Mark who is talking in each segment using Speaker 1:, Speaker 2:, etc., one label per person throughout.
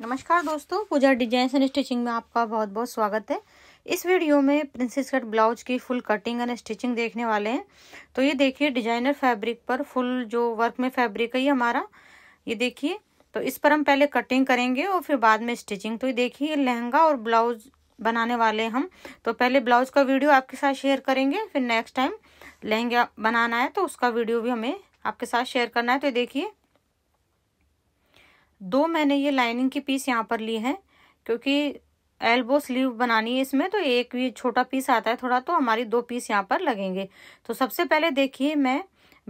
Speaker 1: नमस्कार दोस्तों पूजा designs and stitching में आपका बहुत बहुत स्वागत है इस वीडियो में प्रिंसेस कट ब्लाउज की फुल कटिंग एंड स्टिचिंग देखने वाले हैं तो ये देखिए डिजाइनर फैब्रिक पर फुल जो वर्क में फैब्रिक है ये हमारा ये देखिए तो इस पर हम पहले कटिंग करेंगे और फिर बाद में स्टिचिंग तो ये देखिए लहंगा और ब्लाउज बनाने वाले हम तो पहले ब्लाउज का वीडियो आपके साथ शेयर करेंगे फिर नेक्स्ट टाइम लहंगा बनाना है तो उसका वीडियो भी हमें आपके साथ शेयर करना है तो ये देखिए दो मैंने ये लाइनिंग के पीस यहाँ पर लिए हैं क्योंकि एल्बो स्लीव बनानी है इसमें तो एक ये छोटा पीस आता है थोड़ा तो हमारी दो पीस यहाँ पर लगेंगे तो सबसे पहले देखिए मैं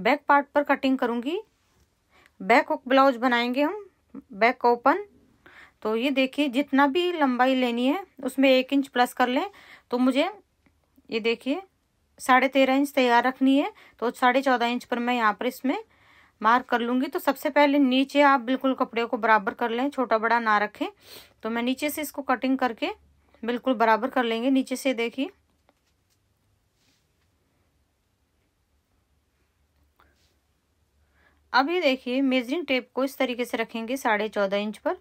Speaker 1: बैक पार्ट पर कटिंग करूँगी बैक ब्लाउज बनाएंगे हम बैक ओपन तो ये देखिए जितना भी लंबाई लेनी है उसमें एक इंच प्लस कर लें तो मुझे ये देखिए साढ़े तेरह इंच तैयार रखनी है तो साढ़े चौदह इंच पर मैं यहाँ पर इसमें मार्क कर लूँगी तो सबसे पहले नीचे आप बिल्कुल कपड़े को बराबर कर लें छोटा बड़ा ना रखें तो मैं नीचे से इसको कटिंग करके बिल्कुल बराबर कर लेंगे नीचे से देखिए अब ये देखिए मेजरिंग टेप को इस तरीके से रखेंगे साढ़े चौदह इंच पर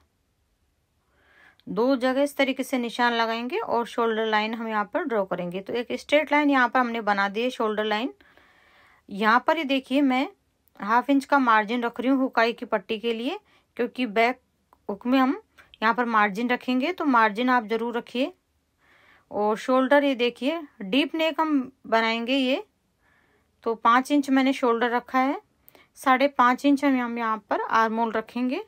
Speaker 1: दो जगह इस तरीके से निशान लगाएंगे और शोल्डर लाइन हम यहाँ पर ड्रॉ करेंगे तो एक स्ट्रेट लाइन यहाँ पर हमने बना दी है शोल्डर लाइन यहाँ पर ये देखिए मैं हाफ इंच का मार्जिन रख रही हूँ हुकाई की पट्टी के लिए क्योंकि बैक हुक में हम यहाँ पर मार्जिन रखेंगे तो मार्जिन आप ज़रूर रखिए और शोल्डर ये देखिए डीप नेक हम बनाएंगे ये तो पाँच इंच मैंने शोल्डर रखा है साढ़े पाँच इंच हम हम यहाँ पर आर्मोल रखेंगे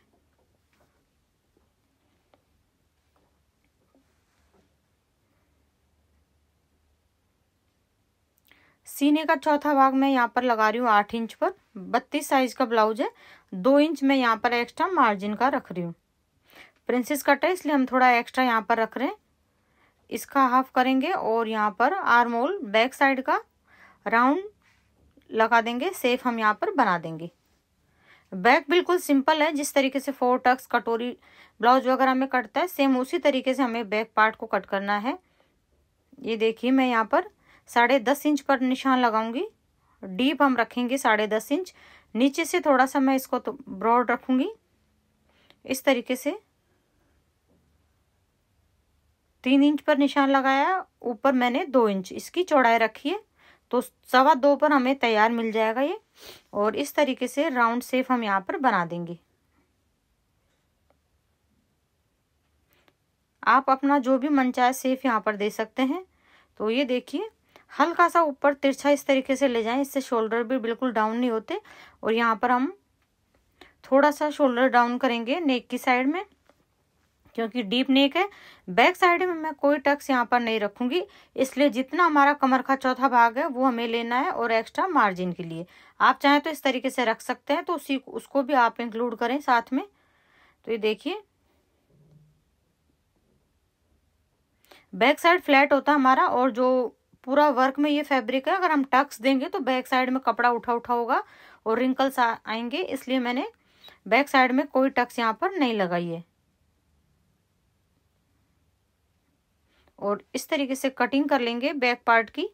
Speaker 1: सीने का चौथा भाग मैं यहाँ पर लगा रही हूँ आठ इंच पर बत्तीस साइज का ब्लाउज है दो इंच मैं यहाँ पर एक्स्ट्रा मार्जिन का रख रही हूँ प्रिंसेस कट है इसलिए हम थोड़ा एक्स्ट्रा यहाँ पर रख रहे हैं इसका हाफ करेंगे और यहाँ पर आरमोल बैक साइड का राउंड लगा देंगे सेफ हम यहाँ पर बना देंगे बैक बिल्कुल सिंपल है जिस तरीके से फोर टक्स कटोरी ब्लाउज वगैरह में कटता है सेम उसी तरीके से हमें बैक पार्ट को कट करना है ये देखिए मैं यहाँ पर साढ़े दस इंच पर निशान लगाऊंगी डीप हम रखेंगे साढ़े दस इंच नीचे से थोड़ा सा मैं इसको तो ब्रॉड रखूंगी इस तरीके से तीन इंच पर निशान लगाया ऊपर मैंने दो इंच इसकी चौड़ाई रखी है तो सवा दो पर हमें तैयार मिल जाएगा ये और इस तरीके से राउंड सेफ हम यहाँ पर बना देंगे आप अपना जो भी मनचाहे सेफ यहाँ पर दे सकते हैं तो ये देखिए हल्का सा ऊपर तिरछा इस तरीके से ले जाएं इससे शोल्डर भी बिल्कुल डाउन नहीं होते और यहाँ पर हम थोड़ा सा शोल्डर डाउन करेंगे नेक की साइड में क्योंकि डीप नेक है बैक साइड में मैं कोई टक्स यहाँ पर नहीं रखूंगी इसलिए जितना हमारा कमर का चौथा भाग है वो हमें लेना है और एक्स्ट्रा मार्जिन के लिए आप चाहें तो इस तरीके से रख सकते हैं तो उसी उसको भी आप इंक्लूड करें साथ में तो ये देखिए बैक साइड फ्लैट होता हमारा और जो पूरा वर्क में ये फैब्रिक है अगर हम टक्स देंगे तो बैक साइड में कपड़ा उठा उठा होगा और रिंकल्स आएंगे इसलिए मैंने बैक साइड में कोई टक्स यहाँ पर नहीं लगाई है और इस तरीके से कटिंग कर लेंगे बैक पार्ट की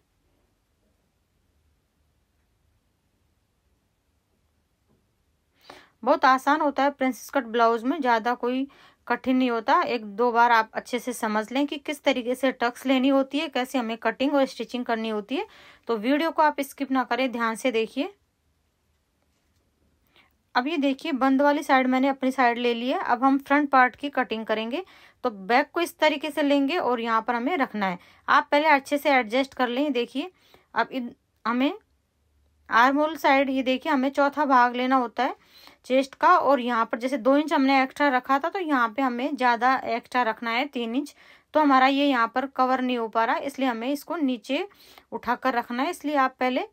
Speaker 1: बहुत आसान होता है प्रिंसेस कट ब्लाउज में ज़्यादा कोई कठिन नहीं होता एक दो बार आप अच्छे से समझ लें कि किस तरीके से टक्स लेनी होती है कैसे हमें कटिंग और स्टिचिंग करनी होती है तो वीडियो को आप स्किप ना करें ध्यान से देखिए अब ये देखिए बंद वाली साइड मैंने अपनी साइड ले ली है अब हम फ्रंट पार्ट की कटिंग करेंगे तो बैक को इस तरीके से लेंगे और यहाँ पर हमें रखना है आप पहले अच्छे से एडजस्ट कर लें देखिए अब हमें आर्म होल साइड ये देखिए हमें चौथा भाग लेना होता है चेस्ट का और यहाँ पर जैसे दो इंच हमने एक्स्ट्रा रखा था तो यहाँ पे हमें ज़्यादा एक्स्ट्रा रखना है तीन इंच तो हमारा ये यहाँ पर कवर नहीं हो पा रहा इसलिए हमें इसको नीचे उठा कर रखना है इसलिए आप पहले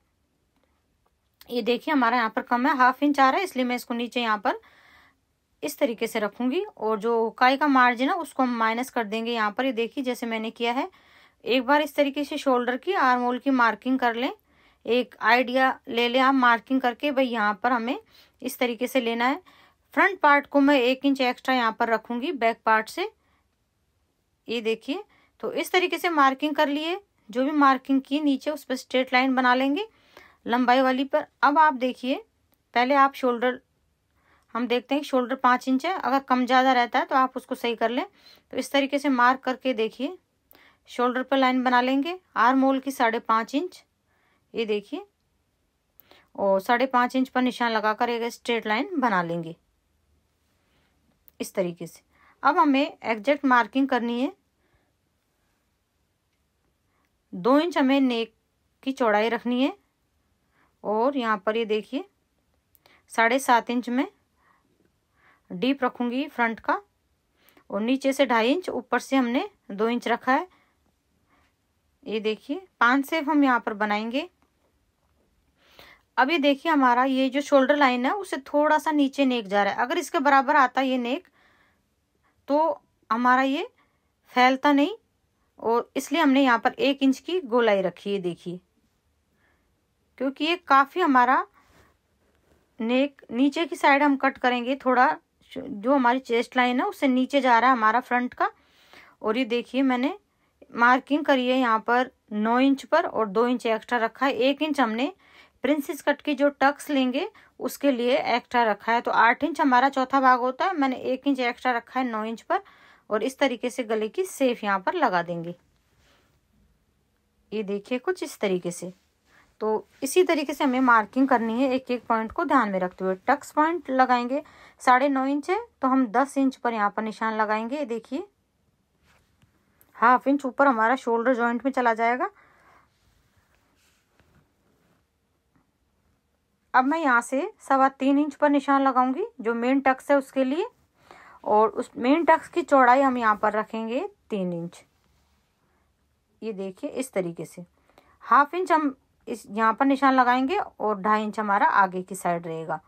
Speaker 1: ये देखिए हमारा यहाँ पर कम है हाफ इंच आ रहा है इसलिए मैं इसको नीचे यहाँ पर इस तरीके से रखूंगी और जो उकाई का मार्जिन है उसको हम माइनस कर देंगे यहाँ पर ये देखिए जैसे मैंने किया है एक बार इस तरीके से शोल्डर की आर्मोल की मार्किंग कर लें एक आइडिया ले लें आप मार्किंग करके भाई यहाँ पर हमें इस तरीके से लेना है फ्रंट पार्ट को मैं एक इंच एक्स्ट्रा यहाँ पर रखूँगी बैक पार्ट से ये देखिए तो इस तरीके से मार्किंग कर लिए जो भी मार्किंग की नीचे उस पर स्ट्रेट लाइन बना लेंगे लंबाई वाली पर अब आप देखिए पहले आप शोल्डर हम देखते हैं शोल्डर पाँच इंच है अगर कम ज़्यादा रहता है तो आप उसको सही कर लें तो इस तरीके से मार्क करके देखिए शोल्डर पर लाइन बना लेंगे आर मोल की साढ़े पाँच इंच ये देखिए और साढ़े पाँच इंच पर निशान लगाकर एक स्ट्रेट लाइन बना लेंगे इस तरीके से अब हमें एग्जैक्ट मार्किंग करनी है दो इंच हमें नेक की चौड़ाई रखनी है और यहाँ पर ये देखिए साढ़े सात इंच में डीप रखूँगी फ्रंट का और नीचे से ढाई इंच ऊपर से हमने दो इंच रखा है ये देखिए पांच सेफ हम यहाँ पर बनाएंगे अभी देखिए हमारा ये जो शोल्डर लाइन है उसे थोड़ा सा नीचे नेक जा रहा है अगर इसके बराबर आता ये नेक तो हमारा ये फैलता नहीं और इसलिए हमने यहाँ पर एक इंच की गोलाई रखी है देखिए क्योंकि ये काफ़ी हमारा नेक नीचे की साइड हम कट करेंगे थोड़ा जो हमारी चेस्ट लाइन है उससे नीचे जा रहा है हमारा फ्रंट का और ये देखिए मैंने मार्किंग करी है यहाँ पर नौ इंच पर और दो इंच एक्स्ट्रा रखा है एक इंच हमने प्रिंसेस कट की जो टक्स लेंगे उसके लिए एक्स्ट्रा रखा है तो आठ इंच हमारा चौथा भाग होता है मैंने एक इंच एक्स्ट्रा रखा है नौ इंच पर और इस तरीके से गले की सेफ यहाँ पर लगा देंगे ये देखिए कुछ इस तरीके से तो इसी तरीके से हमें मार्किंग करनी है एक एक पॉइंट को ध्यान में रखते हुए टक्स पॉइंट लगाएंगे साढ़े नौ इंच है तो हम दस इंच पर यहाँ पर निशान लगाएंगे देखिए हाफ इंच ऊपर हमारा शोल्डर जॉइंट में चला जाएगा अब मैं यहाँ से सवा तीन इंच पर निशान लगाऊंगी जो मेन टक्स है उसके लिए और उस मेन टक्स की चौड़ाई हम यहाँ पर रखेंगे तीन इंच ये देखिए इस तरीके से हाफ इंच हम इस यहाँ पर निशान लगाएंगे और ढाई इंच हमारा आगे की साइड रहेगा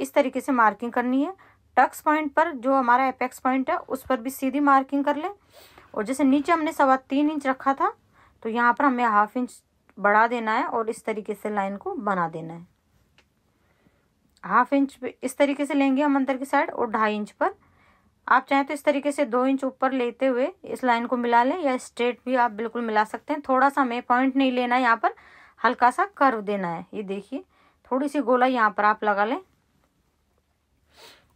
Speaker 1: इस तरीके से मार्किंग करनी है टक्स पॉइंट पर जो हमारा एपेक्स पॉइंट है उस पर भी सीधी मार्किंग कर लें और जैसे नीचे हमने सवा तीन इंच रखा था तो यहाँ पर हमें हाफ इंच बढ़ा देना है और इस तरीके से लाइन को बना देना है हाफ इंच इस तरीके से लेंगे हम अंदर की साइड और ढाई इंच पर आप चाहें तो इस तरीके से दो इंच ऊपर लेते हुए इस लाइन को मिला लें या स्ट्रेट भी आप बिल्कुल मिला सकते हैं थोड़ा सा हमें पॉइंट नहीं लेना है यहाँ पर हल्का सा कर्व देना है ये देखिए थोड़ी सी गोला यहाँ पर आप लगा लें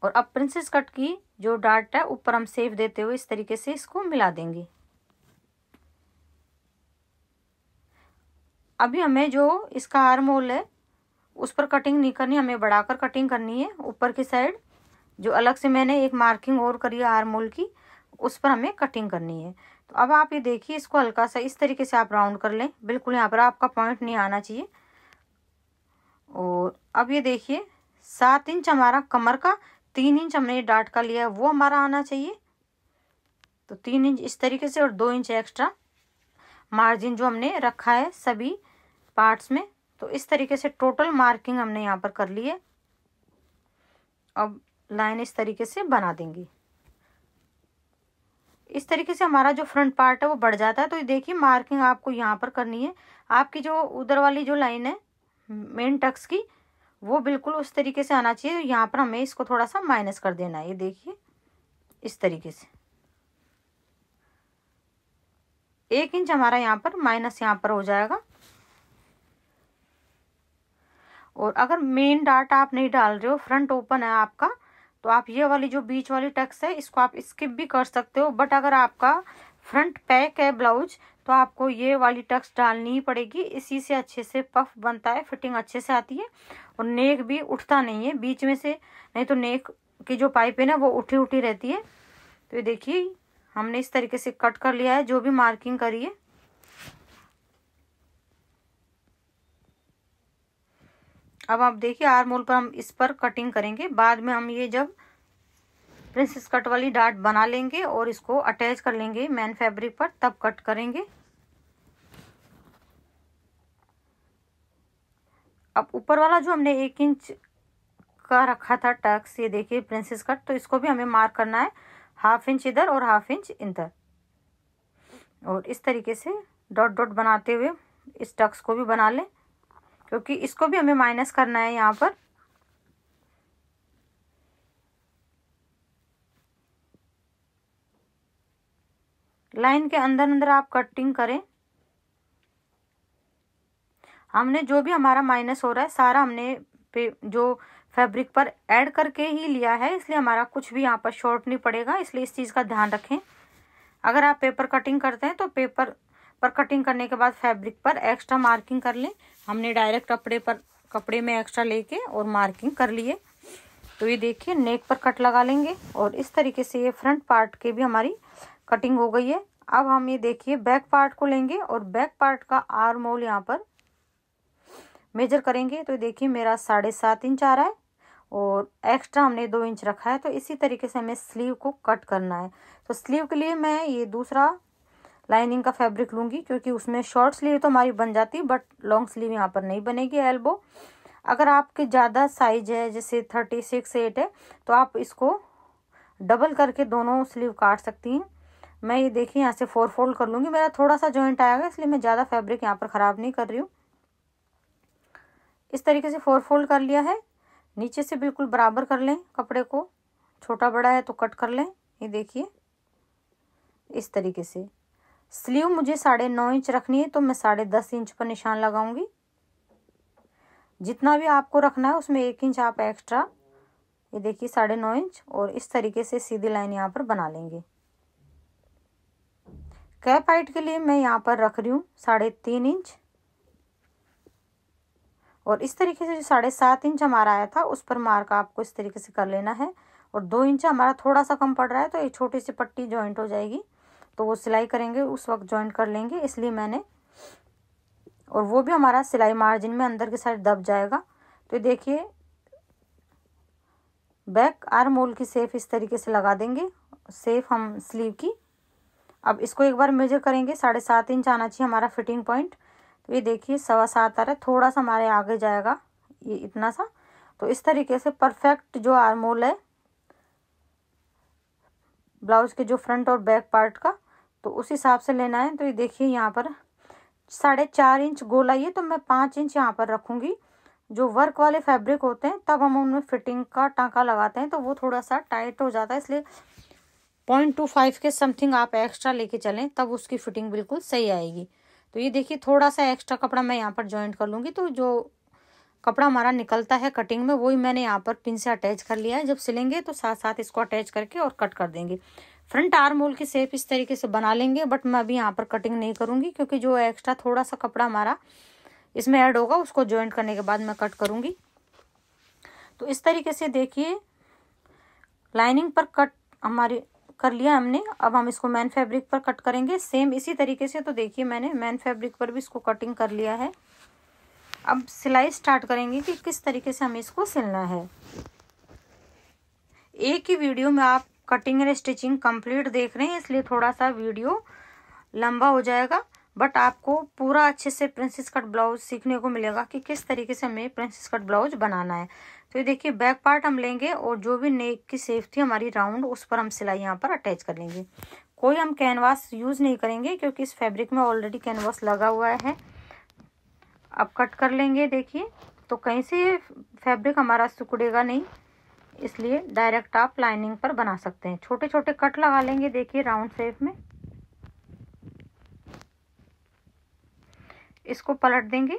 Speaker 1: और अब प्रिंसेस कट की जो डार्ट है ऊपर हम सेफ देते हुए इस तरीके से इसको मिला देंगे अभी हमें जो इसका आर्म होल है उस पर कटिंग नहीं करनी हमें बढ़ाकर कटिंग करनी है ऊपर की साइड जो अलग से मैंने एक मार्किंग और करी है आरमोल की उस पर हमें कटिंग करनी है तो अब आप ये देखिए इसको हल्का सा इस तरीके से आप राउंड कर लें बिल्कुल यहाँ पर आपका पॉइंट नहीं आना चाहिए और अब ये देखिए सात इंच हमारा कमर का तीन इंच हमने डाट का लिया है वो हमारा आना चाहिए तो तीन इंच इस तरीके से और दो इंच एक्स्ट्रा मार्जिन जो हमने रखा है सभी पार्ट्स में तो इस तरीके से टोटल मार्किंग हमने यहाँ पर कर ली है अब लाइन इस तरीके से बना देंगी इस तरीके से हमारा जो फ्रंट पार्ट है वो बढ़ जाता है तो देखिए मार्किंग आपको यहाँ पर करनी है आपकी जो उधर वाली जो लाइन है मेन टक्स की वो बिल्कुल उस तरीके से आना चाहिए यहाँ पर हमें इसको थोड़ा सा माइनस कर देना है ये देखिए इस तरीके से एक इंच हमारा यहाँ पर माइनस यहाँ पर हो जाएगा और अगर मेन डाटा आप नहीं डाल रहे हो फ्रंट ओपन है आपका तो आप ये वाली जो बीच वाली टक्स है इसको आप स्किप भी कर सकते हो बट अगर आपका फ्रंट पैक है ब्लाउज तो आपको ये वाली टक्स डालनी ही पड़ेगी इसी से अच्छे से पफ बनता है फिटिंग अच्छे से आती है और नेक भी उठता नहीं है बीच में से नहीं तो नेक की जो पाइप है ना वो उठी उठी रहती है तो ये देखिए हमने इस तरीके से कट कर लिया है जो भी मार्किंग करी है अब आप देखिए आर मोल पर हम इस पर कटिंग करेंगे बाद में हम ये जब प्रिंसेस कट वाली डाट बना लेंगे और इसको अटैच कर लेंगे मैन फैब्रिक पर तब कट करेंगे अब ऊपर वाला जो हमने एक इंच का रखा था टक्स ये देखिए प्रिंसेस कट तो इसको भी हमें मार्क करना है हाफ इंच इधर और हाफ इंच इधर और इस तरीके से डॉट डॉट बनाते हुए इस टक्स को भी बना लें क्योंकि इसको भी हमें माइनस करना है यहाँ पर लाइन के अंदर अंदर आप कटिंग करें हमने जो भी हमारा माइनस हो रहा है सारा हमने पे जो फैब्रिक पर ऐड करके ही लिया है इसलिए हमारा कुछ भी यहाँ पर शॉर्ट नहीं पड़ेगा इसलिए इस चीज़ का ध्यान रखें अगर आप पेपर कटिंग करते हैं तो पेपर पर कटिंग करने के बाद फैब्रिक पर एक्स्ट्रा मार्किंग कर लें हमने डायरेक्ट कपड़े पर कपड़े में एक्स्ट्रा लेके और मार्किंग कर लिए तो ये देखिए नेक पर कट लगा लेंगे और इस तरीके से ये फ्रंट पार्ट के भी हमारी कटिंग हो गई है अब हम ये देखिए बैक पार्ट को लेंगे और बैक पार्ट का आर मोल यहाँ पर मेजर करेंगे तो देखिए मेरा साढ़े सात इंच आ रहा है और एक्स्ट्रा हमने दो इंच रखा है तो इसी तरीके से हमें स्लीव को कट करना है तो स्लीव के लिए मैं ये दूसरा लाइनिंग का फैब्रिक लूँगी क्योंकि उसमें शॉर्ट स्लीव तो हमारी बन जाती है बट लॉन्ग स्लीव यहाँ पर नहीं बनेगी एल्बो अगर आपके ज़्यादा साइज है जैसे थर्टी सिक्स एट है तो आप इसको डबल करके दोनों स्लीव काट सकती हैं मैं ये देखिए यहाँ से फोर फोल्ड कर लूँगी मेरा थोड़ा सा जॉइंट आएगा इसलिए मैं ज़्यादा फैब्रिक यहाँ पर ख़राब नहीं कर रही हूँ इस तरीके से फोर फोल्ड कर लिया है नीचे से बिल्कुल बराबर कर लें कपड़े को छोटा बड़ा है तो कट कर लें ये देखिए इस तरीके से स्लीव मुझे साढ़े नौ इंच रखनी है तो मैं साढ़े दस इंच पर निशान लगाऊंगी जितना भी आपको रखना है उसमें एक इंच आप एक्स्ट्रा ये देखिए साढ़े नौ इंच और इस तरीके से सीधी लाइन यहाँ पर बना लेंगे कैप हाइट के लिए मैं यहाँ पर रख रही हूँ साढ़े तीन इंच और इस तरीके से जो साढ़े सात इंच हमारा आया था उस पर मार्क आपको इस तरीके से कर लेना है और दो इंच हमारा थोड़ा सा कम पड़ रहा है तो एक छोटी सी पट्टी ज्वाइंट हो जाएगी तो वो सिलाई करेंगे उस वक्त ज्वाइन कर लेंगे इसलिए मैंने और वो भी हमारा सिलाई मार्जिन में अंदर के साइड दब जाएगा तो देखिए बैक आर्म होल की सेफ इस तरीके से लगा देंगे सेफ हम स्लीव की अब इसको एक बार मेजर करेंगे साढ़े सात इंच आना चाहिए हमारा फिटिंग पॉइंट तो ये देखिए सवा सात आ रहा है थोड़ा सा हमारे आगे जाएगा ये इतना सा तो इस तरीके से परफेक्ट जो आर्म होल है ब्लाउज के जो फ्रंट और बैक पार्ट का तो उस हिसाब से लेना है तो ये देखिए यहाँ पर साढ़े चार इंच गोला ये तो मैं पाँच इंच यहाँ पर रखूँगी जो वर्क वाले फैब्रिक होते हैं तब हम उनमें फिटिंग का टाँका लगाते हैं तो वो थोड़ा सा टाइट हो जाता है इसलिए पॉइंट टू फाइव के समथिंग आप एक्स्ट्रा लेके चलें तब उसकी फिटिंग बिल्कुल सही आएगी तो ये देखिए थोड़ा सा एक्स्ट्रा कपड़ा मैं यहाँ पर ज्वाइंट कर लूँगी तो जो कपड़ा हमारा निकलता है कटिंग में वही मैंने यहाँ पर पिन से अटैच कर लिया है जब सिलेंगे तो साथ साथ इसको अटैच करके और कट कर देंगे फ्रंट आर्म होल की सेप इस तरीके से बना लेंगे बट मैं अभी यहाँ पर कटिंग नहीं करूँगी क्योंकि जो एक्स्ट्रा थोड़ा सा कपड़ा हमारा इसमें ऐड होगा उसको ज्वाइंट करने के बाद मैं कट करूँगी तो इस तरीके से देखिए लाइनिंग पर कट हमारी कर लिया हमने अब हम इसको मैन फैब्रिक पर कट करेंगे सेम इसी तरीके से तो देखिए मैंने मैन फैब्रिक पर भी इसको कटिंग कर लिया है अब सिलाई स्टार्ट करेंगे कि किस तरीके से हमें इसको सिलना है एक ही वीडियो में आप कटिंग एंड स्टिचिंग कंप्लीट देख रहे हैं इसलिए थोड़ा सा वीडियो लंबा हो जाएगा बट आपको पूरा अच्छे से प्रिंसेस कट ब्लाउज सीखने को मिलेगा कि किस तरीके से हमें प्रिंसेस कट ब्लाउज बनाना है तो ये देखिए बैक पार्ट हम लेंगे और जो भी नेक की सेफ थी हमारी राउंड उस पर हम सिलाई यहाँ पर अटैच कर लेंगे कोई हम कैनवास यूज़ नहीं करेंगे क्योंकि इस फैब्रिक में ऑलरेडी कैनवास लगा हुआ है अब कट कर लेंगे देखिए तो कहीं से फैब्रिक हमारा सुकड़ेगा नहीं इसलिए डायरेक्ट आप लाइनिंग पर बना सकते हैं छोटे छोटे कट लगा लेंगे देखिए राउंड शेप में इसको पलट देंगे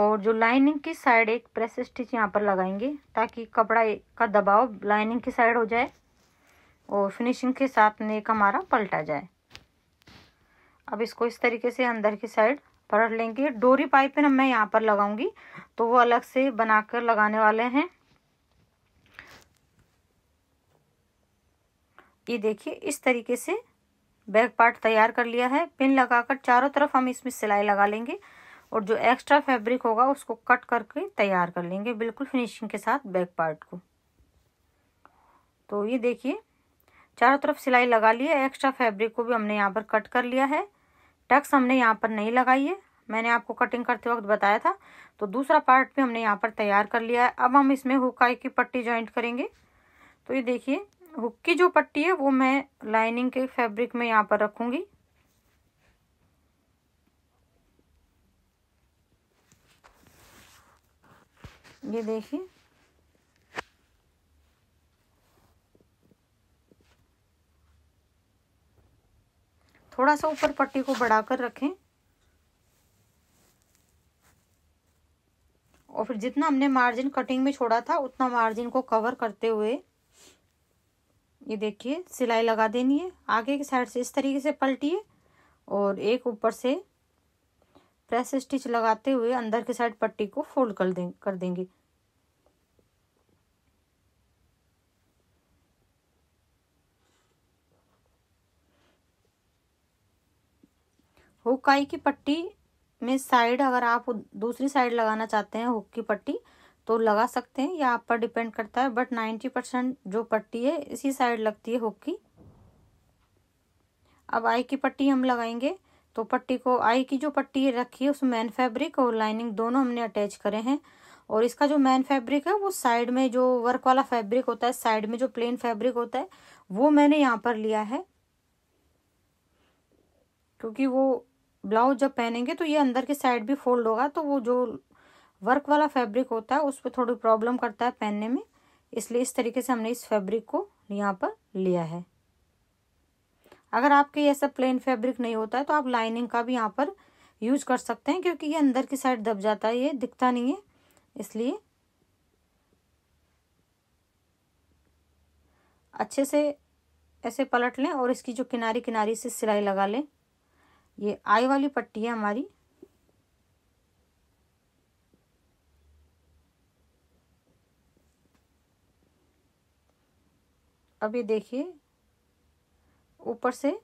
Speaker 1: और जो लाइनिंग की साइड एक प्रेस स्टिच यहाँ पर लगाएंगे ताकि कपड़ा का दबाव लाइनिंग की साइड हो जाए और फिनिशिंग के साथ नेक हमारा पलटा जाए अब इसको इस तरीके से अंदर की साइड पलट लेंगे डोरी ना मैं यहाँ पर लगाऊंगी तो वो अलग से बनाकर लगाने वाले हैं ये देखिए इस तरीके से बैक पार्ट तैयार कर लिया है पिन लगाकर चारों तरफ हम इसमें सिलाई लगा लेंगे और जो एक्स्ट्रा फैब्रिक होगा उसको कट करके तैयार कर लेंगे बिल्कुल फिनिशिंग के साथ बैक पार्ट को तो ये देखिए चारों तरफ सिलाई लगा ली है एक्स्ट्रा फैब्रिक को भी हमने यहाँ पर कट कर लिया है टक्स हमने यहाँ पर नहीं लगाई है मैंने आपको कटिंग करते वक्त बताया था तो दूसरा पार्ट भी हमने यहाँ पर तैयार कर लिया है अब हम इसमें हुक्काई की पट्टी ज्वाइंट करेंगे तो ये देखिए हुक की जो पट्टी है वो मैं लाइनिंग के फैब्रिक में यहाँ पर रखूंगी ये देखिए थोड़ा सा ऊपर पट्टी को बढ़ा कर रखें और फिर जितना हमने मार्जिन कटिंग में छोड़ा था उतना मार्जिन को कवर करते हुए ये देखिए सिलाई लगा देनी है आगे के साइड से इस तरीके से पलटिए और एक ऊपर से प्रेस स्टिच लगाते हुए अंदर के साइड पट्टी को फोल्ड कर दें कर देंगे हुक्काई की पट्टी में साइड अगर आप दूसरी साइड लगाना चाहते हैं हुक की पट्टी तो लगा सकते हैं या आप पर डिपेंड करता है बट नाइन्टी परसेंट जो पट्टी है इसी साइड लगती है हुक की अब आई की पट्टी हम लगाएंगे तो पट्टी को आई की जो पट्टी रखी है उसमें मैन फैब्रिक और लाइनिंग दोनों हमने अटैच करे हैं और इसका जो मैन फैब्रिक है वो साइड में जो वर्क वाला फैब्रिक होता है साइड में जो प्लेन फैब्रिक होता है वो मैंने यहाँ पर लिया है क्योंकि वो ब्लाउज जब पहनेंगे तो ये अंदर के साइड भी फोल्ड होगा तो वो जो वर्क वाला फैब्रिक होता है उस पर थोड़ी प्रॉब्लम करता है पहनने में इसलिए इस तरीके से हमने इस फैब्रिक को यहाँ पर लिया है अगर आपके ये सब प्लेन फैब्रिक नहीं होता है तो आप लाइनिंग का भी यहाँ पर यूज कर सकते हैं क्योंकि ये अंदर की साइड दब जाता है ये दिखता नहीं है इसलिए अच्छे से ऐसे पलट लें और इसकी जो किनारी किनारी से सिलाई लगा लें ये आई वाली पट्टी है हमारी अब ये देखिए ऊपर से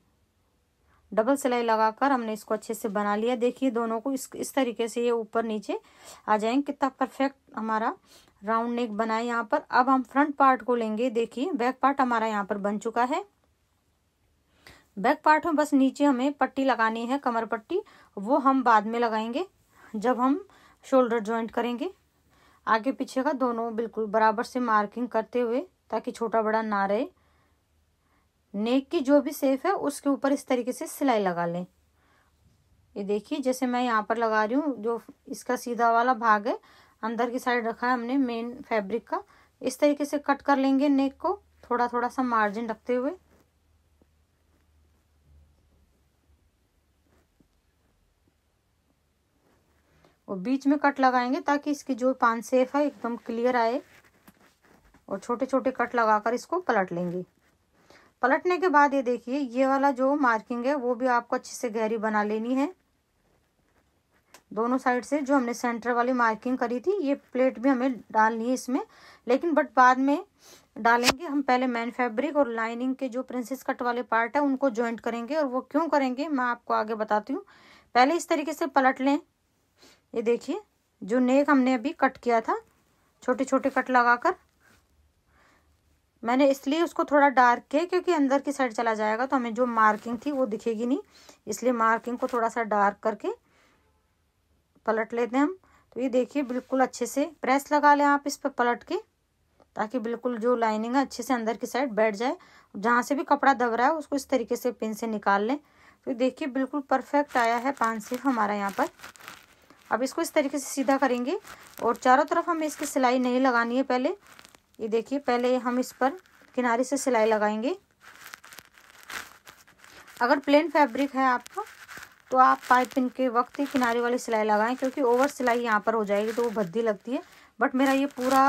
Speaker 1: डबल सिलाई लगाकर हमने इसको अच्छे से बना लिया देखिए दोनों को इस इस तरीके से ये ऊपर नीचे आ जाएंगे कितना परफेक्ट हमारा राउंड नेक बना है यहाँ पर अब हम फ्रंट पार्ट को लेंगे देखिए बैक पार्ट हमारा यहाँ पर बन चुका है बैक पार्ट में बस नीचे हमें पट्टी लगानी है कमर पट्टी वो हम बाद में लगाएंगे जब हम शोल्डर ज्वाइंट करेंगे आगे पीछे का दोनों बिल्कुल बराबर से मार्किंग करते हुए ताकि छोटा बड़ा ना रहे नेक की जो भी सेफ है उसके ऊपर इस तरीके से सिलाई लगा लें ये देखिए जैसे मैं यहाँ पर लगा रही हूँ जो इसका सीधा वाला भाग है अंदर की साइड रखा है हमने मेन फैब्रिक का इस तरीके से कट कर लेंगे नेक को थोड़ा थोड़ा सा मार्जिन रखते हुए और बीच में कट लगाएंगे ताकि इसकी जो पान सेफ है एकदम क्लियर आए और छोटे छोटे कट लगाकर इसको पलट लेंगे पलटने के बाद ये देखिए ये वाला जो मार्किंग है वो भी आपको अच्छे से गहरी बना लेनी है दोनों साइड से जो हमने सेंटर वाली मार्किंग करी थी ये प्लेट भी हमें डालनी है इसमें लेकिन बट बाद में डालेंगे हम पहले मेन फैब्रिक और लाइनिंग के जो प्रिंसेस कट वाले पार्ट है उनको ज्वाइंट करेंगे और वो क्यों करेंगे मैं आपको आगे बताती हूँ पहले इस तरीके से पलट लें ये देखिए जो नेक हमने अभी कट किया था छोटे छोटे कट लगाकर मैंने इसलिए उसको थोड़ा डार्क किया क्योंकि अंदर की साइड चला जाएगा तो हमें जो मार्किंग थी वो दिखेगी नहीं इसलिए मार्किंग को थोड़ा सा डार्क करके पलट लेते हैं हम तो ये देखिए बिल्कुल अच्छे से प्रेस लगा लें आप इस पर पलट के ताकि बिल्कुल जो लाइनिंग है अच्छे से अंदर की साइड बैठ जाए जहाँ से भी कपड़ा दब रहा है उसको इस तरीके से पिन से निकाल लें तो देखिए बिल्कुल परफेक्ट आया है पान सिर्फ हमारा यहाँ पर अब इसको इस तरीके से सीधा करेंगे और चारों तरफ हमें इसकी सिलाई नहीं लगानी है पहले ये देखिए पहले हम इस पर किनारे से सिलाई लगाएंगे अगर प्लेन फैब्रिक है आपका तो आप पाइपिंग के वक्त ही किनारे वाली सिलाई लगाएं क्योंकि ओवर सिलाई यहाँ पर हो जाएगी तो वो भद्दी लगती है बट मेरा ये पूरा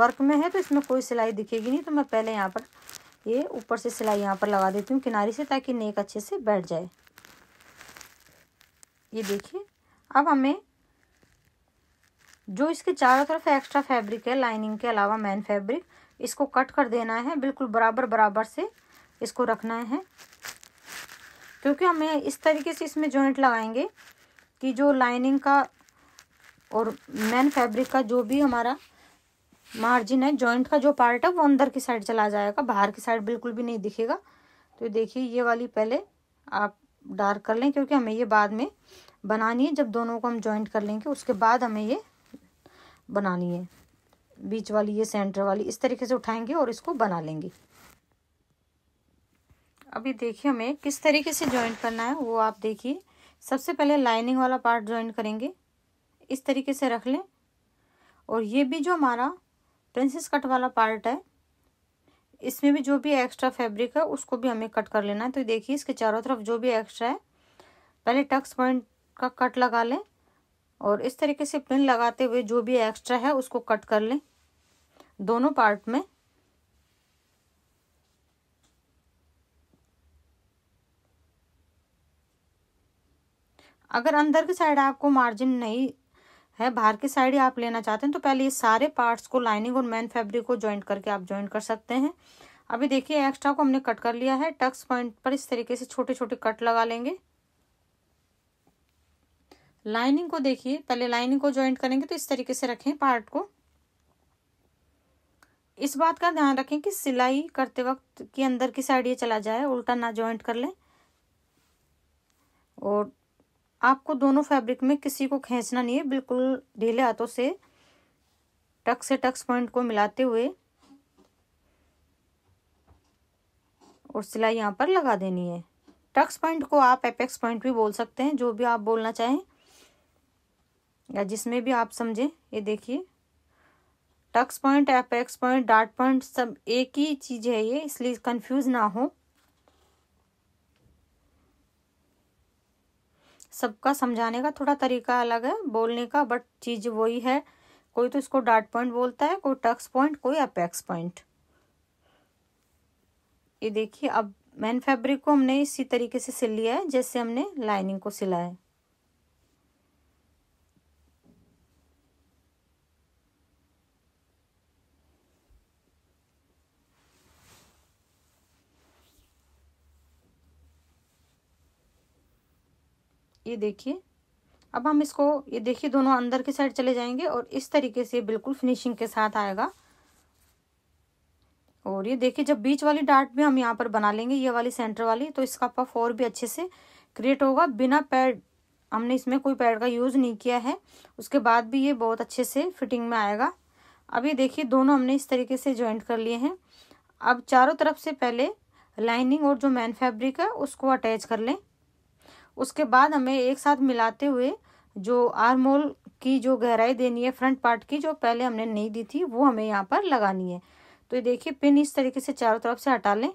Speaker 1: वर्क में है तो इसमें कोई सिलाई दिखेगी नहीं तो मैं पहले यहाँ पर ये ऊपर से सिलाई यहाँ पर लगा देती हूँ किनारे से ताकि नेक अच्छे से बैठ जाए ये देखिए अब हमें जो इसके चारों तरफ एक्स्ट्रा फैब्रिक है लाइनिंग के अलावा मैन फैब्रिक इसको कट कर देना है बिल्कुल बराबर बराबर से इसको रखना है क्योंकि हमें इस तरीके से इसमें जॉइंट लगाएंगे कि जो लाइनिंग का और मैन फैब्रिक का जो भी हमारा मार्जिन है जॉइंट का जो पार्ट है वो अंदर की साइड चला जाएगा बाहर की साइड बिल्कुल भी नहीं दिखेगा तो देखिए ये वाली पहले आप डार्क कर लें क्योंकि हमें ये बाद में बनानी है जब दोनों को हम जॉइंट कर लेंगे उसके बाद हमें ये बनानी है बीच वाली ये सेंटर वाली इस तरीके से उठाएंगे और इसको बना लेंगे अभी देखिए हमें किस तरीके से ज्वाइंट करना है वो आप देखिए सबसे पहले लाइनिंग वाला पार्ट ज्वाइंट करेंगे इस तरीके से रख लें और ये भी जो हमारा प्रिंसेस कट वाला पार्ट है इसमें भी जो भी एक्स्ट्रा फैब्रिक है उसको भी हमें कट कर लेना है तो देखिए इसके चारों तरफ जो भी एक्स्ट्रा है पहले टक्स पॉइंट का कट लगा लें और इस तरीके से पिन लगाते हुए जो भी एक्स्ट्रा है उसको कट कर लें दोनों पार्ट में अगर अंदर की साइड आपको मार्जिन नहीं है बाहर की साइड ही आप लेना चाहते हैं तो पहले ये सारे पार्ट्स को लाइनिंग और मेन फैब्रिक को ज्वाइंट करके आप ज्वाइंट कर सकते हैं अभी देखिए एक्स्ट्रा को हमने कट कर लिया है टक्स पॉइंट पर इस तरीके से छोटे छोटे कट लगा लेंगे लाइनिंग को देखिए पहले लाइनिंग को ज्वाइंट करेंगे तो इस तरीके से रखें पार्ट को इस बात का ध्यान रखें कि सिलाई करते वक्त के अंदर की साइड ये चला जाए उल्टा ना ज्वाइंट कर लें और आपको दोनों फैब्रिक में किसी को खींचना नहीं है बिल्कुल ढीले हाथों से टक से टक्स पॉइंट को मिलाते हुए और सिलाई यहाँ पर लगा देनी है टक्स पॉइंट को आप एपेक्स पॉइंट भी बोल सकते हैं जो भी आप बोलना चाहें या जिसमें भी आप समझें ये देखिए tucks point apex point dart point सब एक ही चीज़ है ये इसलिए कंफ्यूज ना हो सबका समझाने का थोड़ा तरीका अलग है बोलने का बट चीज़ वही है कोई तो इसको डार्ट पॉइंट बोलता है कोई टक्स पॉइंट कोई अपेक्स पॉइंट ये देखिए अब मैन फैब्रिक को हमने इसी तरीके से सिल लिया है जैसे हमने लाइनिंग को सिला है ये देखिए अब हम इसको ये देखिए दोनों अंदर की साइड चले जाएंगे और इस तरीके से बिल्कुल फिनिशिंग के साथ आएगा और ये देखिए जब बीच वाली डार्ट भी हम यहाँ पर बना लेंगे ये वाली सेंटर वाली तो इसका पफ और भी अच्छे से क्रिएट होगा बिना पैड हमने इसमें कोई पैड का यूज़ नहीं किया है उसके बाद भी ये बहुत अच्छे से फिटिंग में आएगा अब ये देखिए दोनों हमने इस तरीके से ज्वाइंट कर लिए हैं अब चारों तरफ से पहले लाइनिंग और जो मैन फैब्रिक है उसको अटैच कर लें उसके बाद हमें एक साथ मिलाते हुए जो आर मोल की जो गहराई देनी है फ्रंट पार्ट की जो पहले हमने नहीं दी थी वो हमें यहाँ पर लगानी है तो ये देखिए पिन इस तरीके से चारों तरफ से हटा लें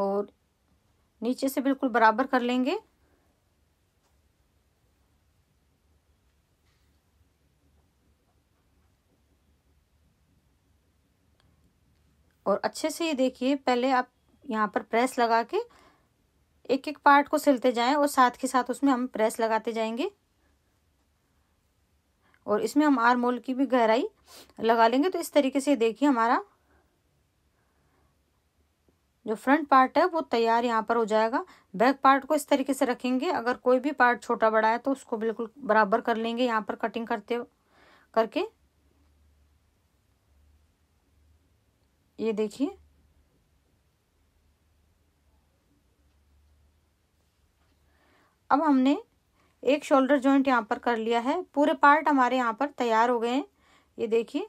Speaker 1: और नीचे से बिल्कुल बराबर कर लेंगे और अच्छे से ये देखिए पहले आप यहाँ पर प्रेस लगा के एक एक पार्ट को सिलते जाएं और साथ के साथ उसमें हम प्रेस लगाते जाएंगे और इसमें हम आर मोल की भी गहराई लगा लेंगे तो इस तरीके से देखिए हमारा जो फ्रंट पार्ट है वो तैयार यहाँ पर हो जाएगा बैक पार्ट को इस तरीके से रखेंगे अगर कोई भी पार्ट छोटा बड़ा है तो उसको बिल्कुल बराबर कर लेंगे यहाँ पर कटिंग करते करके ये देखिए अब हमने एक शोल्डर जॉइंट यहाँ पर कर लिया है पूरे पार्ट हमारे यहाँ पर तैयार हो गए हैं ये देखिए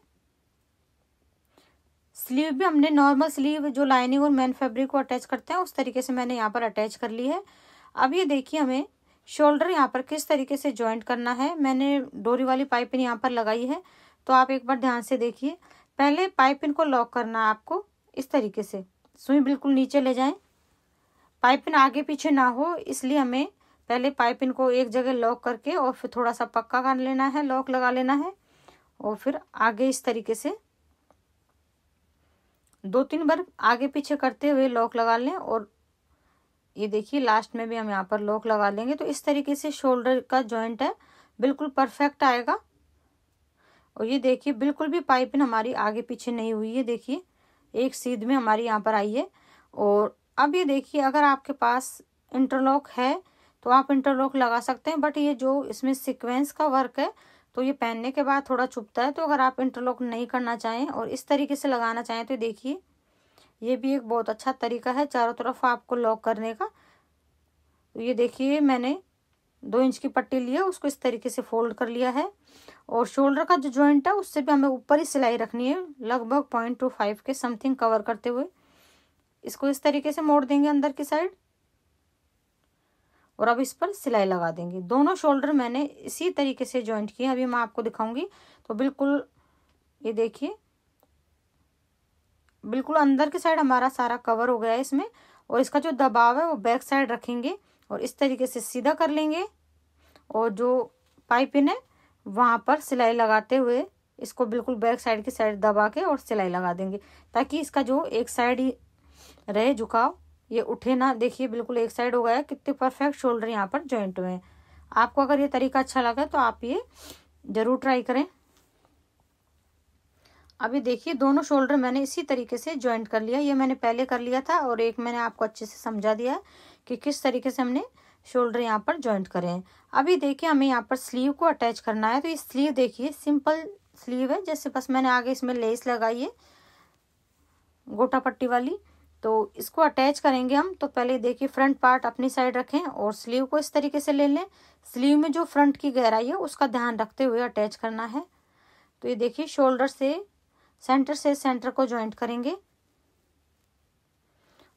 Speaker 1: स्लीव भी हमने नॉर्मल स्लीव जो लाइनिंग और मेन फैब्रिक को अटैच करते हैं उस तरीके से मैंने यहाँ पर अटैच कर ली है अब ये देखिए हमें शोल्डर यहाँ पर किस तरीके से ज्वाइंट करना है मैंने डोरी वाली पाइपिंग यहाँ पर लगाई है तो आप एक बार ध्यान से देखिए पहले पाइपिन को लॉक करना है आपको इस तरीके से सुई बिल्कुल नीचे ले जाएं पाइपिंग आगे पीछे ना हो इसलिए हमें पहले पाइपिन को एक जगह लॉक करके और फिर थोड़ा सा पक्का कर लेना है लॉक लगा लेना है और फिर आगे इस तरीके से दो तीन बार आगे पीछे करते हुए लॉक लगा लें और ये देखिए लास्ट में भी हम यहाँ पर लॉक लगा लेंगे तो इस तरीके से शोल्डर का जॉइंट है बिल्कुल परफेक्ट आएगा और ये देखिए बिल्कुल भी पाइपिंग हमारी आगे पीछे नहीं हुई है देखिए एक सीध में हमारी यहाँ पर आई है और अब ये देखिए अगर आपके पास इंटरलॉक है तो आप इंटरलॉक लगा सकते हैं बट ये जो इसमें सिक्वेंस का वर्क है तो ये पहनने के बाद थोड़ा चुपता है तो अगर आप इंटरलॉक नहीं करना चाहें और इस तरीके से लगाना चाहें तो देखिए ये भी एक बहुत अच्छा तरीका है चारों तरफ आपको लॉक करने का तो ये देखिए मैंने दो इंच की पट्टी लिया उसको इस तरीके से फोल्ड कर लिया है और शोल्डर का जो जॉइंट है उससे भी हमें ऊपर ही सिलाई रखनी है लगभग पॉइंट टू फाइव के समथिंग कवर करते हुए इसको इस तरीके से मोड़ देंगे अंदर की साइड और अब इस पर सिलाई लगा देंगे दोनों शोल्डर मैंने इसी तरीके से ज्वाइंट किए अभी मैं आपको दिखाऊंगी तो बिल्कुल ये देखिए बिल्कुल अंदर की साइड हमारा सारा कवर हो गया है इसमें और इसका जो दबाव है वो बैक साइड रखेंगे और इस तरीके से सीधा कर लेंगे और जो पाइपिन है वहाँ पर सिलाई लगाते हुए इसको बिल्कुल बैक साइड की साइड दबा के और सिलाई लगा देंगे ताकि इसका जो एक साइड ही रहे झुकाव ये उठे ना देखिए बिल्कुल एक साइड हो गया कितने परफेक्ट शोल्डर यहाँ पर ज्वाइंट हुए हैं आपको अगर ये तरीका अच्छा लगा तो आप ये ज़रूर ट्राई करें अभी देखिए दोनों शोल्डर मैंने इसी तरीके से ज्वाइंट कर लिया ये मैंने पहले कर लिया था और एक मैंने आपको अच्छे से समझा दिया है कि किस तरीके से हमने शोल्डर यहाँ पर ज्वाइंट करें अभी देखिए हमें यहाँ पर स्लीव को अटैच करना है तो ये स्लीव देखिए सिंपल स्लीव है जैसे बस मैंने आगे इसमें लेस लगाई है गोटा पट्टी वाली तो इसको अटैच करेंगे हम तो पहले देखिए फ्रंट पार्ट अपनी साइड रखें और स्लीव को इस तरीके से ले लें स्लीव में जो फ्रंट की गहराई है उसका ध्यान रखते हुए अटैच करना है तो ये देखिए शोल्डर से सेंटर से सेंटर को ज्वाइंट करेंगे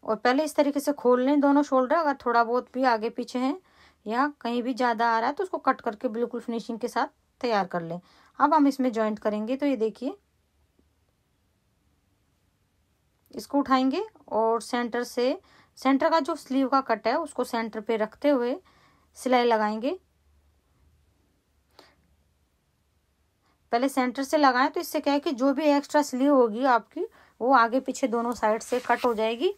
Speaker 1: और पहले इस तरीके से खोल लें दोनों शोल्डर अगर थोड़ा बहुत भी आगे पीछे हैं या कहीं भी ज़्यादा आ रहा है तो उसको कट करके बिल्कुल फिनिशिंग के साथ तैयार कर लें अब हम इसमें ज्वाइंट करेंगे तो ये देखिए इसको उठाएंगे और सेंटर से सेंटर का जो स्लीव का कट है उसको सेंटर पे रखते हुए सिलाई लगाएंगे पहले सेंटर से लगाएं तो इससे क्या है कि जो भी एक्स्ट्रा स्लीव होगी आपकी वो आगे पीछे दोनों साइड से कट हो जाएगी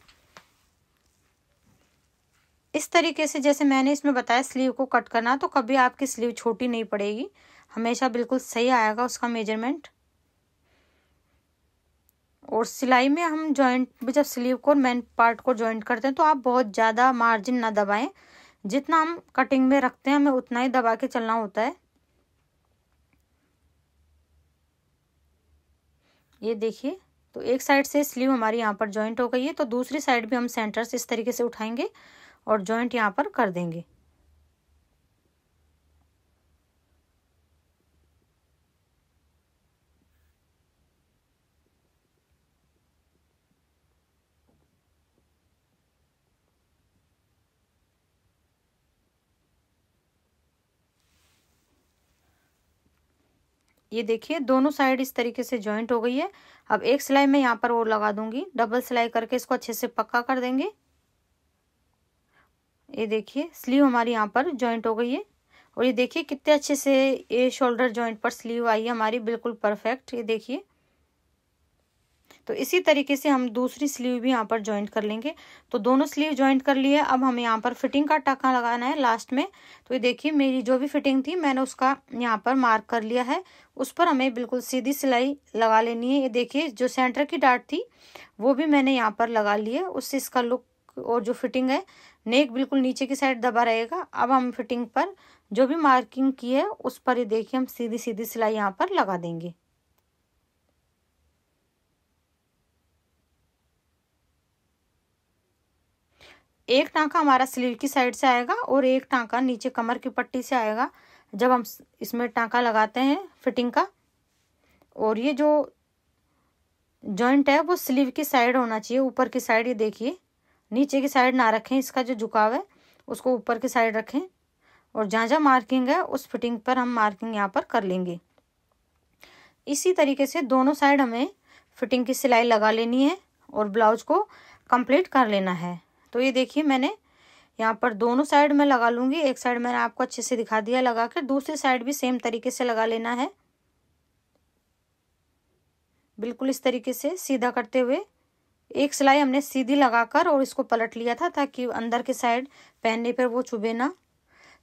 Speaker 1: इस तरीके से जैसे मैंने इसमें बताया स्लीव को कट करना तो कभी आपकी स्लीव छोटी नहीं पड़ेगी हमेशा बिल्कुल सही आएगा उसका मेजरमेंट और सिलाई में हम जॉइंट जब स्लीव को मेन पार्ट को जॉइंट करते हैं तो आप बहुत ज़्यादा मार्जिन ना दबाएं जितना हम कटिंग में रखते हैं हमें उतना ही दबा के चलना होता है ये देखिए तो एक साइड से स्लीव हमारी यहाँ पर जॉइंट हो गई है तो दूसरी साइड भी हम सेंटर से इस तरीके से उठाएंगे और जॉइंट यहाँ पर कर देंगे ये देखिए दोनों साइड इस तरीके से ज्वाइंट हो गई है अब एक सिलाई में यहाँ पर और लगा दूंगी डबल सिलाई करके इसको अच्छे से पक्का कर देंगे ये देखिए स्लीव हमारी यहाँ पर ज्वाइंट हो गई है और ये देखिए कितने अच्छे से ये शोल्डर ज्वाइंट पर स्लीव आई है हमारी बिल्कुल परफेक्ट ये देखिए तो इसी तरीके से हम दूसरी स्लीव भी यहाँ पर ज्वाइंट कर लेंगे तो दोनों स्लीव ज्वाइंट कर लिए अब हमें यहाँ पर फिटिंग का टाका लगाना है लास्ट में तो ये देखिए मेरी जो भी फिटिंग थी मैंने उसका यहाँ पर मार्क कर लिया है उस पर हमें बिल्कुल सीधी सिलाई लगा लेनी है ये देखिए जो सेंटर की डाट थी वो भी मैंने यहाँ पर लगा ली है उससे इसका लुक और जो फिटिंग है नेक बिल्कुल नीचे की साइड दबा रहेगा अब हम फिटिंग पर जो भी मार्किंग की है उस पर ये देखिए हम सीधी सीधी सिलाई यहाँ पर लगा देंगे एक टांका हमारा स्लीव की साइड से आएगा और एक टांका नीचे कमर की पट्टी से आएगा जब हम इसमें टांका लगाते हैं फिटिंग का और ये जो जॉइंट है वो स्लीव की साइड होना चाहिए ऊपर की साइड ये देखिए नीचे की साइड ना रखें इसका जो झुकाव है उसको ऊपर की साइड रखें और जहाँ जहाँ मार्किंग है उस फिटिंग पर हम मार्किंग यहाँ पर कर लेंगे इसी तरीके से दोनों साइड हमें फिटिंग की सिलाई लगा लेनी है और ब्लाउज को कंप्लीट कर लेना है तो ये देखिए मैंने यहाँ पर दोनों साइड में लगा लूँगी एक साइड मैंने आपको अच्छे से दिखा दिया लगा कर दूसरी साइड भी सेम तरीके से लगा लेना है बिल्कुल इस तरीके से सीधा करते हुए एक सिलाई हमने सीधी लगाकर और इसको पलट लिया था ताकि अंदर के साइड पहनने पर वो चुभे ना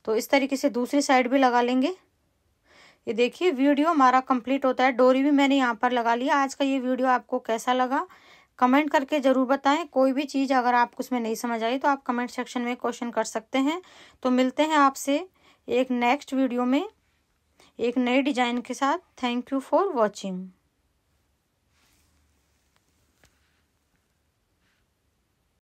Speaker 1: तो इस तरीके से दूसरी साइड भी लगा लेंगे ये देखिए वीडियो हमारा कंप्लीट होता है डोरी भी मैंने यहाँ पर लगा लिया आज का ये वीडियो आपको कैसा लगा कमेंट करके ज़रूर बताएं कोई भी चीज़ अगर आपको उसमें नहीं समझ आई तो आप कमेंट सेक्शन में क्वेश्चन कर सकते हैं तो मिलते हैं आपसे एक नेक्स्ट वीडियो में एक नए डिज़ाइन के साथ थैंक यू फॉर वॉचिंग